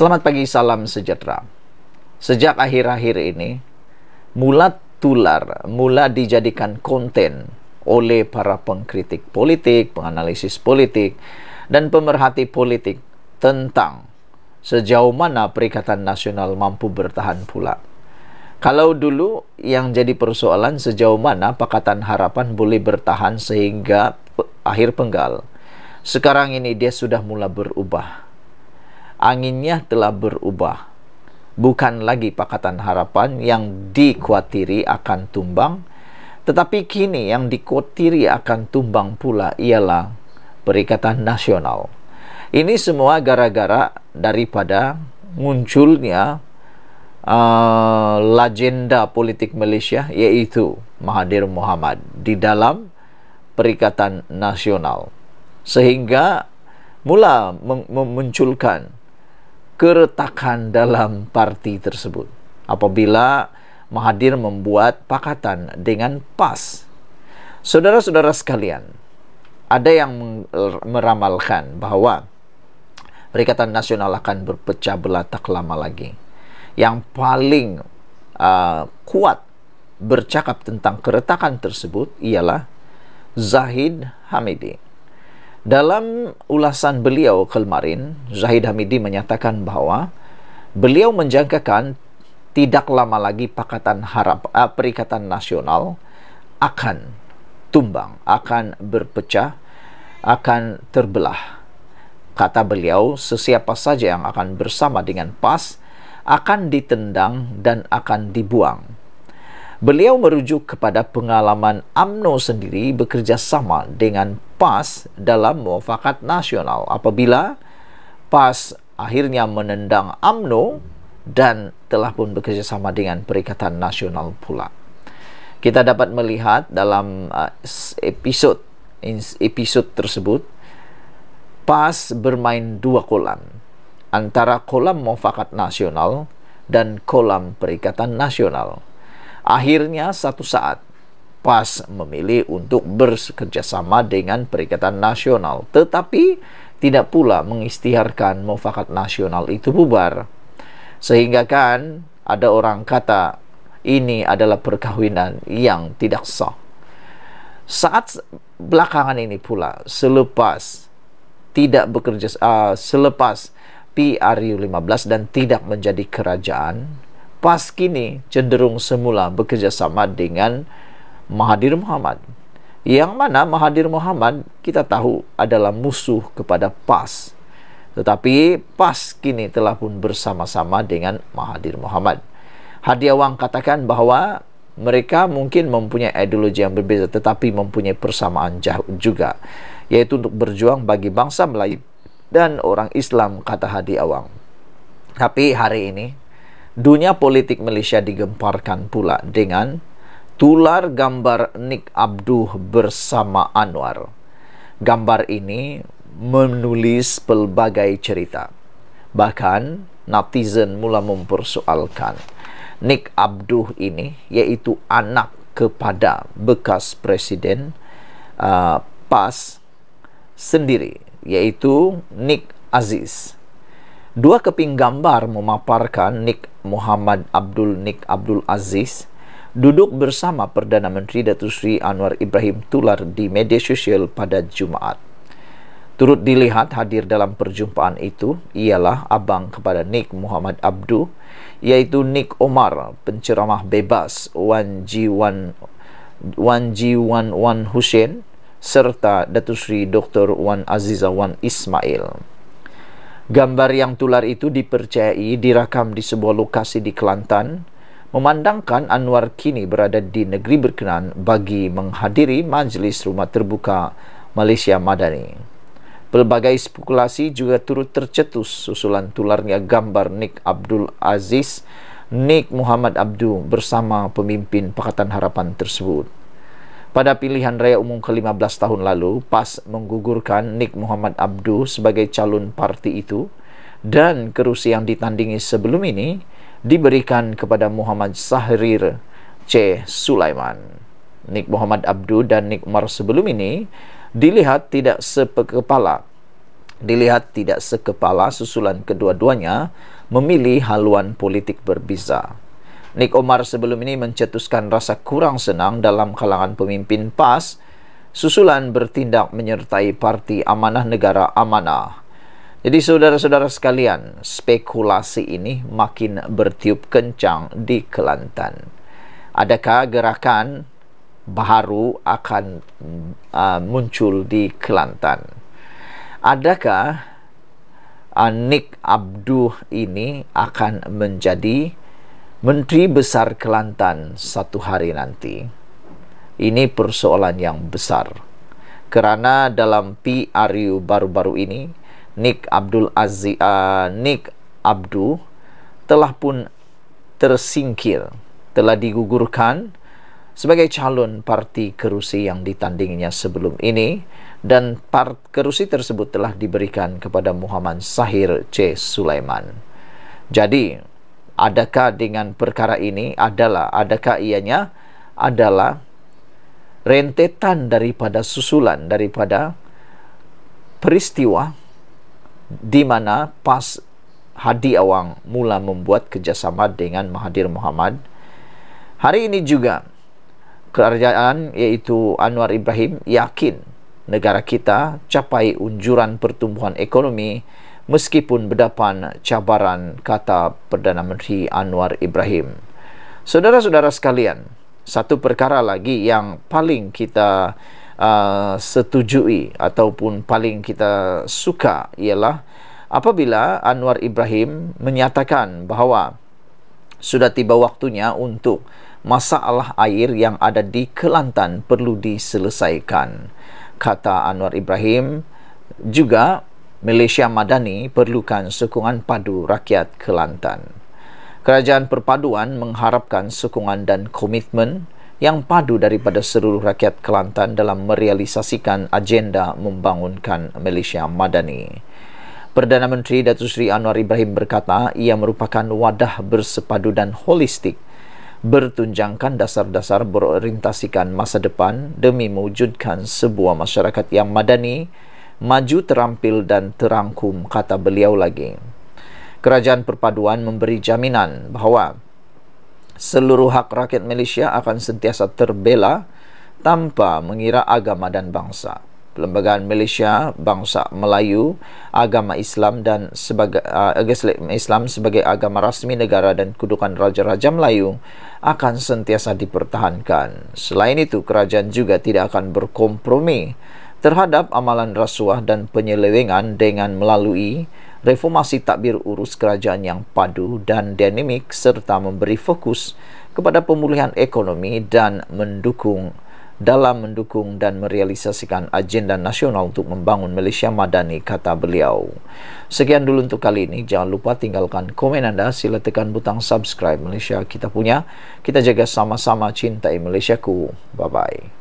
Selamat pagi, salam sejahtera. Sejak akhir-akhir ini, mulat tular mula dijadikan konten oleh para pengkritik politik, penganalisis politik, dan pemerhati politik tentang sejauh mana Perikatan Nasional mampu bertahan pula. Kalau dulu yang jadi persoalan sejauh mana Pakatan Harapan boleh bertahan sehingga akhir penggal. Sekarang ini dia sudah mula berubah anginnya telah berubah. Bukan lagi pakatan harapan yang dikhawatiri akan tumbang, tetapi kini yang dikhawatiri akan tumbang pula ialah Perikatan Nasional. Ini semua gara-gara daripada munculnya Uh, legenda politik Malaysia yaitu Mahathir Mohamad di dalam Perikatan Nasional sehingga mula memunculkan keretakan dalam parti tersebut apabila Mahathir membuat pakatan dengan PAS. Saudara-saudara sekalian, ada yang meramalkan bahawa Perikatan Nasional akan berpecah belah tak lama lagi. Yang paling uh, kuat bercakap tentang keretakan tersebut ialah Zahid Hamidi. Dalam ulasan beliau kemarin, Zahid Hamidi menyatakan bahawa beliau menjangkakan tidak lama lagi Pakatan Harap, uh, Perikatan Nasional akan tumbang, akan berpecah, akan terbelah. Kata beliau, sesiapa saja yang akan bersama dengan PAS akan ditendang dan akan dibuang. Beliau merujuk kepada pengalaman AMNO sendiri bekerjasama dengan PAS dalam muafakat nasional apabila PAS akhirnya menendang AMNO dan telah pun bekerjasama dengan Perikatan Nasional pula. Kita dapat melihat dalam uh, episod episod tersebut PAS bermain dua kolam antara kolam muafakat nasional dan kolam Perikatan Nasional. Akhirnya satu saat PAS memilih untuk sama dengan Perikatan Nasional, tetapi tidak pula mengistiharkan mufakat nasional itu bubar. Sehingga kan ada orang kata ini adalah perkawinan yang tidak sah. Saat belakangan ini pula selepas tidak bekerja uh, selepas PRU 15 dan tidak menjadi kerajaan PAS kini cenderung semula bekerjasama dengan Mahathir Muhammad yang mana Mahathir Muhammad kita tahu adalah musuh kepada PAS tetapi PAS kini telah pun bersama-sama dengan Mahathir Muhammad Hadiah Wang katakan bahawa mereka mungkin mempunyai ideologi yang berbeza tetapi mempunyai persamaan jauh juga yaitu untuk berjuang bagi bangsa Melayu dan orang Islam kata Hadi Awang. Tapi hari ini dunia politik Malaysia digemparkan pula dengan tular gambar Nick Abduh bersama Anwar. Gambar ini menulis pelbagai cerita. Bahkan netizen mula mempersoalkan Nick Abduh ini iaitu anak kepada bekas presiden uh, PAS sendiri iaitu Nick Aziz. Dua keping gambar memaparkan Nick Muhammad Abdul Nik Abdul Aziz duduk bersama Perdana Menteri Datuk Sri Anwar Ibrahim Tular di media sosial pada Jumaat. Turut dilihat hadir dalam perjumpaan itu ialah abang kepada Nik Muhammad Abdul iaitu Nik Omar penceramah bebas Wan Ji Wan Wan Ji Wan Wan Hussein serta Datuk Sri Dr. Wan Aziza Wan Ismail. Gambar yang tular itu dipercayai dirakam di sebuah lokasi di Kelantan memandangkan Anwar kini berada di negeri berkenan bagi menghadiri majlis rumah terbuka Malaysia Madani. Pelbagai spekulasi juga turut tercetus susulan tularnya gambar Nik Abdul Aziz, Nik Muhammad Abdul bersama pemimpin Pakatan Harapan tersebut pada pilihan raya umum ke-15 tahun lalu PAS menggugurkan Nik Muhammad Abdu sebagai calon parti itu dan kerusi yang ditandingi sebelum ini diberikan kepada Muhammad Sahrir C. Sulaiman. Nik Muhammad Abdu dan Nik Mar sebelum ini dilihat tidak sepekepala. Dilihat tidak sekepala susulan kedua-duanya memilih haluan politik berbeza. Nick Omar sebelum ini mencetuskan rasa kurang senang dalam kalangan pemimpin PAS susulan bertindak menyertai Parti Amanah Negara Amanah. Jadi saudara-saudara sekalian, spekulasi ini makin bertiup kencang di Kelantan. Adakah gerakan baru akan uh, muncul di Kelantan? Adakah uh, Nick Abduh ini akan menjadi Menteri Besar Kelantan satu hari nanti. Ini persoalan yang besar. Kerana dalam PRU baru-baru ini, Nick Abdul Aziz uh, Nick Abdu telah pun tersingkir, telah digugurkan sebagai calon parti kerusi yang ditandingnya sebelum ini dan part kerusi tersebut telah diberikan kepada Muhammad Sahir C. Sulaiman. Jadi, adakah dengan perkara ini adalah adakah ianya adalah rentetan daripada susulan daripada peristiwa di mana pas Hadi Awang mula membuat kerjasama dengan Mahathir Muhammad hari ini juga kerajaan iaitu Anwar Ibrahim yakin negara kita capai unjuran pertumbuhan ekonomi meskipun berdepan cabaran kata Perdana Menteri Anwar Ibrahim. Saudara-saudara sekalian, satu perkara lagi yang paling kita uh, setujui ataupun paling kita suka ialah apabila Anwar Ibrahim menyatakan bahawa sudah tiba waktunya untuk masalah air yang ada di Kelantan perlu diselesaikan. Kata Anwar Ibrahim juga Malaysia Madani perlukan sokongan padu rakyat Kelantan. Kerajaan Perpaduan mengharapkan sokongan dan komitmen yang padu daripada seluruh rakyat Kelantan dalam merealisasikan agenda membangunkan Malaysia Madani. Perdana Menteri Datuk Seri Anwar Ibrahim berkata ia merupakan wadah bersepadu dan holistik bertunjangkan dasar-dasar berorientasikan masa depan demi mewujudkan sebuah masyarakat yang madani, maju terampil dan terangkum kata beliau lagi. Kerajaan perpaduan memberi jaminan bahawa seluruh hak rakyat Malaysia akan sentiasa terbela tanpa mengira agama dan bangsa. Perlembagaan Malaysia, bangsa Melayu, agama Islam dan sebagai uh, Islam sebagai agama rasmi negara dan kedudukan raja-raja Melayu akan sentiasa dipertahankan. Selain itu, kerajaan juga tidak akan berkompromi terhadap amalan rasuah dan penyelewengan dengan melalui reformasi takbir urus kerajaan yang padu dan dinamik serta memberi fokus kepada pemulihan ekonomi dan mendukung dalam mendukung dan merealisasikan agenda nasional untuk membangun Malaysia Madani, kata beliau. Sekian dulu untuk kali ini. Jangan lupa tinggalkan komen anda. Sila tekan butang subscribe Malaysia kita punya. Kita jaga sama-sama cintai ku. Bye-bye.